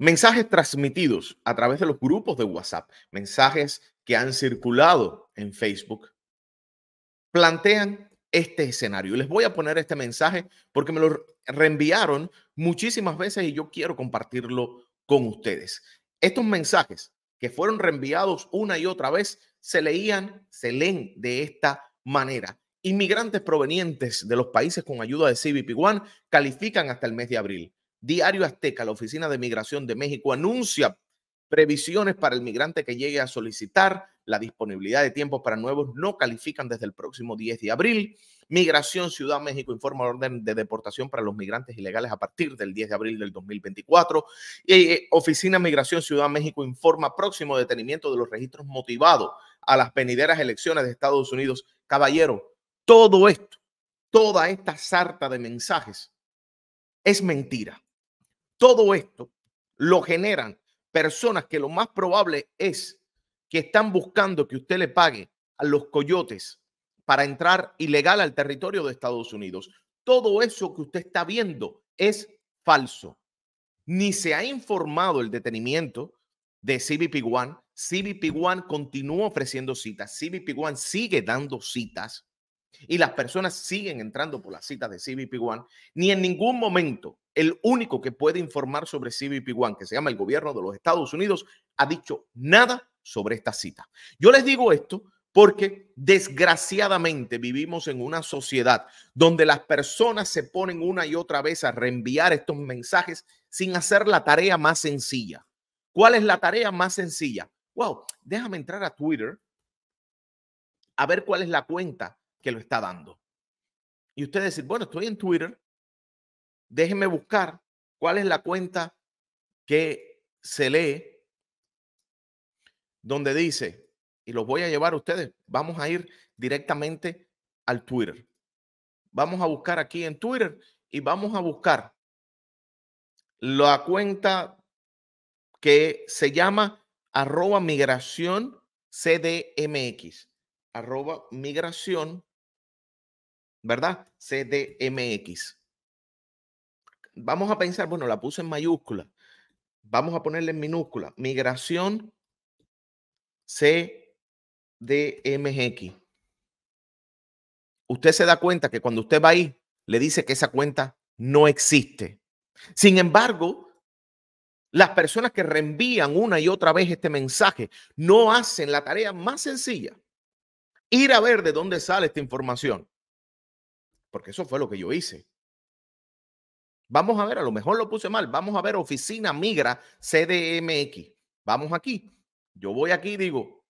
Mensajes transmitidos a través de los grupos de WhatsApp, mensajes que han circulado en Facebook, plantean este escenario. Les voy a poner este mensaje porque me lo reenviaron muchísimas veces y yo quiero compartirlo con ustedes. Estos mensajes que fueron reenviados una y otra vez se leían, se leen de esta manera. Inmigrantes provenientes de los países con ayuda de CBP One califican hasta el mes de abril. Diario Azteca, la Oficina de Migración de México, anuncia previsiones para el migrante que llegue a solicitar, la disponibilidad de tiempos para nuevos no califican desde el próximo 10 de abril. Migración Ciudad México informa orden de deportación para los migrantes ilegales a partir del 10 de abril del 2024. Y eh, Oficina Migración Ciudad México informa próximo detenimiento de los registros motivados a las venideras elecciones de Estados Unidos. Caballero, todo esto, toda esta sarta de mensajes es mentira. Todo esto lo generan personas que lo más probable es que están buscando que usted le pague a los coyotes para entrar ilegal al territorio de Estados Unidos. Todo eso que usted está viendo es falso. Ni se ha informado el detenimiento de CBP One. CBP One continúa ofreciendo citas. CBP One sigue dando citas y las personas siguen entrando por las citas de CBP One. Ni en ningún momento el único que puede informar sobre cbp One, que se llama el gobierno de los Estados Unidos, ha dicho nada sobre esta cita. Yo les digo esto porque desgraciadamente vivimos en una sociedad donde las personas se ponen una y otra vez a reenviar estos mensajes sin hacer la tarea más sencilla. ¿Cuál es la tarea más sencilla? Wow, déjame entrar a Twitter a ver cuál es la cuenta que lo está dando. Y ustedes decir, bueno, estoy en Twitter, déjenme buscar cuál es la cuenta que se lee donde dice, y los voy a llevar a ustedes, vamos a ir directamente al Twitter. Vamos a buscar aquí en Twitter y vamos a buscar la cuenta que se llama arroba migración CDMX, arroba migración, ¿verdad? CDMX vamos a pensar, bueno, la puse en mayúscula, vamos a ponerle en minúscula, migración CDMX. Usted se da cuenta que cuando usted va ahí, le dice que esa cuenta no existe. Sin embargo, las personas que reenvían una y otra vez este mensaje no hacen la tarea más sencilla. Ir a ver de dónde sale esta información. Porque eso fue lo que yo hice. Vamos a ver, a lo mejor lo puse mal. Vamos a ver, oficina migra CDMX. Vamos aquí. Yo voy aquí y digo,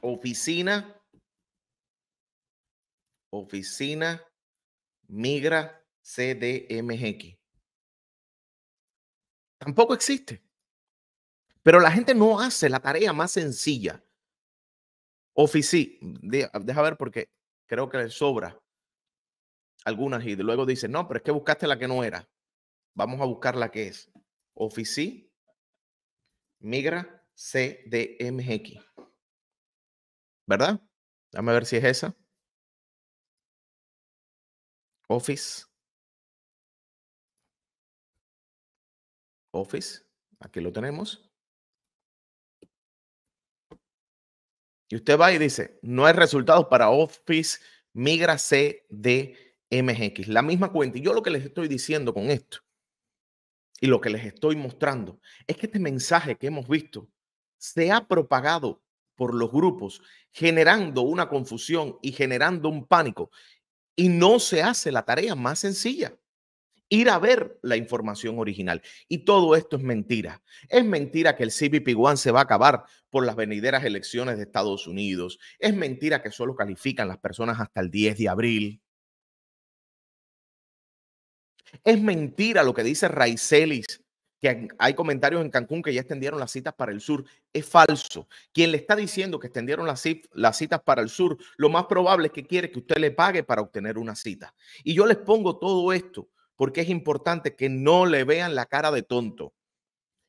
oficina, oficina migra CDMX. Tampoco existe. Pero la gente no hace la tarea más sencilla. Oficina, deja ver porque creo que le sobra algunas y luego dice no, pero es que buscaste la que no era. Vamos a buscar la que es. Office migra CDMX. ¿Verdad? Dame a ver si es esa. Office. Office. Aquí lo tenemos. Y usted va y dice, no hay resultados para Office Migra CDMX. MX, la misma cuenta. Y yo lo que les estoy diciendo con esto y lo que les estoy mostrando es que este mensaje que hemos visto se ha propagado por los grupos, generando una confusión y generando un pánico. Y no se hace la tarea más sencilla, ir a ver la información original. Y todo esto es mentira. Es mentira que el cbp One se va a acabar por las venideras elecciones de Estados Unidos. Es mentira que solo califican las personas hasta el 10 de abril. Es mentira lo que dice Raicelis, que hay comentarios en Cancún que ya extendieron las citas para el sur. Es falso. Quien le está diciendo que extendieron las, las citas para el sur, lo más probable es que quiere que usted le pague para obtener una cita. Y yo les pongo todo esto porque es importante que no le vean la cara de tonto.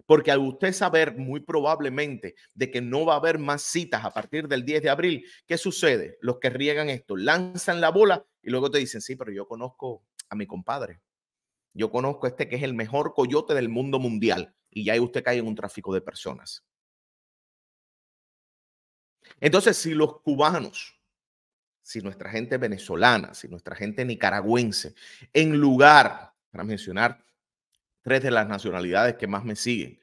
Porque al usted saber muy probablemente de que no va a haber más citas a partir del 10 de abril, ¿qué sucede? Los que riegan esto lanzan la bola y luego te dicen, sí, pero yo conozco a mi compadre. Yo conozco este que es el mejor coyote del mundo mundial y ya ahí usted cae en un tráfico de personas. Entonces, si los cubanos, si nuestra gente venezolana, si nuestra gente nicaragüense, en lugar, para mencionar tres de las nacionalidades que más me siguen,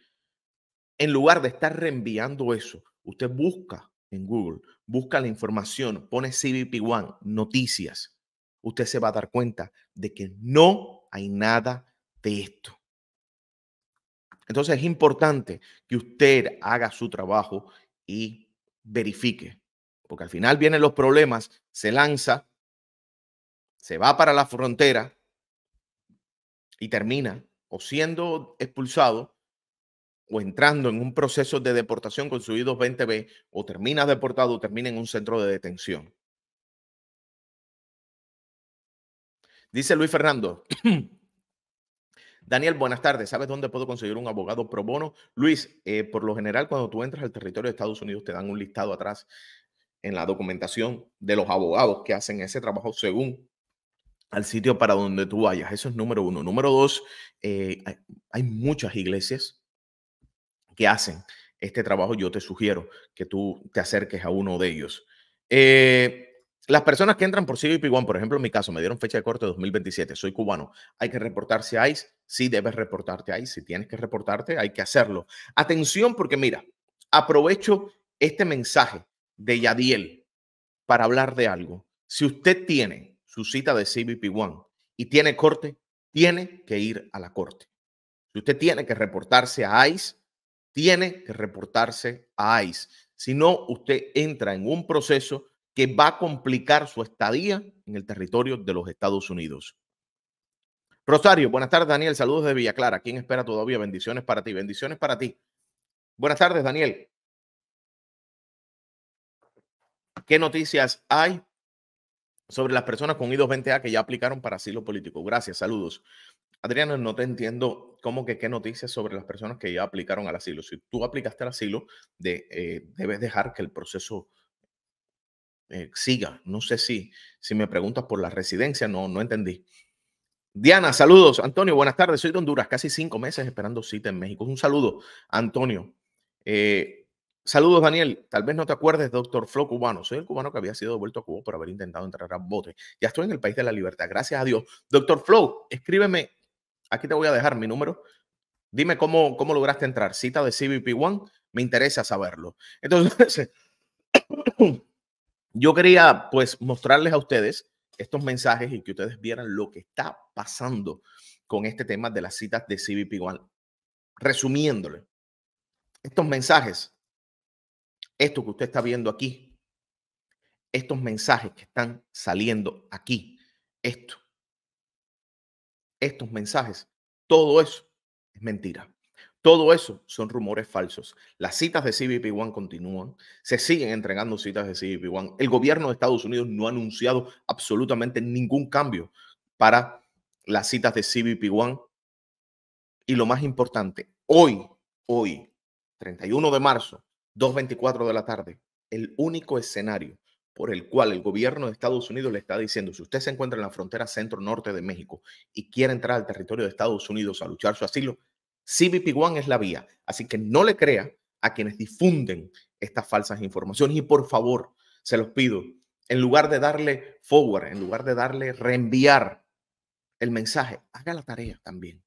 en lugar de estar reenviando eso, usted busca en Google, busca la información, pone CBP One, noticias, usted se va a dar cuenta de que no hay nada de esto. Entonces es importante que usted haga su trabajo y verifique, porque al final vienen los problemas, se lanza, se va para la frontera y termina o siendo expulsado o entrando en un proceso de deportación con su I-220B o termina deportado o termina en un centro de detención. Dice Luis Fernando. Daniel, buenas tardes. ¿Sabes dónde puedo conseguir un abogado pro bono? Luis, eh, por lo general, cuando tú entras al territorio de Estados Unidos, te dan un listado atrás en la documentación de los abogados que hacen ese trabajo según al sitio para donde tú vayas. Eso es número uno. Número dos, eh, hay muchas iglesias que hacen este trabajo. Yo te sugiero que tú te acerques a uno de ellos. Eh, las personas que entran por CBP1, por ejemplo, en mi caso, me dieron fecha de corte 2027, soy cubano, hay que reportarse a ICE, sí debes reportarte a ICE, si tienes que reportarte, hay que hacerlo. Atención, porque mira, aprovecho este mensaje de Yadiel para hablar de algo. Si usted tiene su cita de CBP1 y tiene corte, tiene que ir a la corte. Si usted tiene que reportarse a ICE, tiene que reportarse a ICE. Si no, usted entra en un proceso que va a complicar su estadía en el territorio de los Estados Unidos. Rosario, buenas tardes, Daniel. Saludos de Villa Clara. ¿Quién espera todavía? Bendiciones para ti. Bendiciones para ti. Buenas tardes, Daniel. ¿Qué noticias hay sobre las personas con I220A que ya aplicaron para asilo político? Gracias, saludos. Adriano, no te entiendo cómo que qué noticias sobre las personas que ya aplicaron al asilo. Si tú aplicaste al asilo, eh, debes dejar que el proceso eh, siga. No sé si, si me preguntas por la residencia, no, no entendí. Diana, saludos. Antonio, buenas tardes. Soy de Honduras, casi cinco meses esperando cita en México. Un saludo, Antonio. Eh, saludos, Daniel. Tal vez no te acuerdes, doctor Flo cubano. Soy el cubano que había sido devuelto a Cuba por haber intentado entrar a bote. Ya estoy en el país de la libertad. Gracias a Dios. Doctor Flo, escríbeme. Aquí te voy a dejar mi número. Dime cómo, cómo lograste entrar. Cita de CBP One. Me interesa saberlo. Entonces, yo quería pues mostrarles a ustedes estos mensajes y que ustedes vieran lo que está pasando con este tema de las citas de CBP igual. Resumiéndole, estos mensajes, esto que usted está viendo aquí, estos mensajes que están saliendo aquí, esto, estos mensajes, todo eso es mentira. Todo eso son rumores falsos. Las citas de CBP1 continúan, se siguen entregando citas de CBP1. El gobierno de Estados Unidos no ha anunciado absolutamente ningún cambio para las citas de CBP1. Y lo más importante, hoy, hoy, 31 de marzo, 2.24 de la tarde, el único escenario por el cual el gobierno de Estados Unidos le está diciendo, si usted se encuentra en la frontera centro-norte de México y quiere entrar al territorio de Estados Unidos a luchar su asilo, CBP One es la vía. Así que no le crea a quienes difunden estas falsas informaciones. Y por favor, se los pido, en lugar de darle forward, en lugar de darle reenviar el mensaje, haga la tarea también.